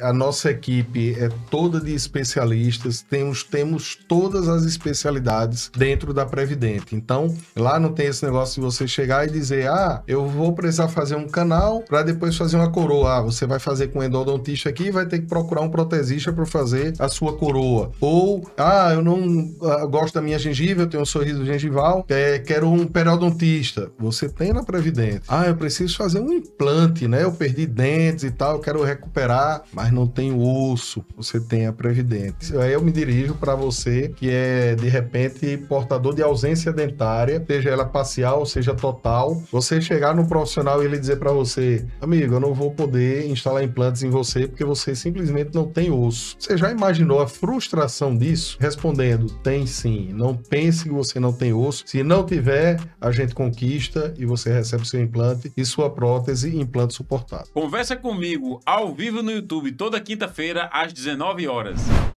A nossa equipe é toda de especialistas, temos, temos todas as especialidades dentro da Previdente. Então, lá não tem esse negócio de você chegar e dizer: ah, eu vou precisar fazer um canal para depois fazer uma coroa. Ah, você vai fazer com endodontista aqui vai ter que procurar um protesista para fazer a sua coroa. Ou, ah, eu não ah, gosto da minha gengiva, eu tenho um sorriso gengival, é, quero um periodontista. Você tem na Previdente. Ah, eu preciso fazer um implante, né? Eu perdi dentes e tal, eu quero recuperar mas não tem osso, você tem a Previdência. Aí eu me dirijo para você que é, de repente, portador de ausência dentária, seja ela parcial, seja total. Você chegar no profissional e ele dizer para você, amigo, eu não vou poder instalar implantes em você porque você simplesmente não tem osso. Você já imaginou a frustração disso? Respondendo, tem sim. Não pense que você não tem osso. Se não tiver, a gente conquista e você recebe seu implante e sua prótese implante suportado. Conversa comigo ao vivo no YouTube toda quinta-feira às 19 horas.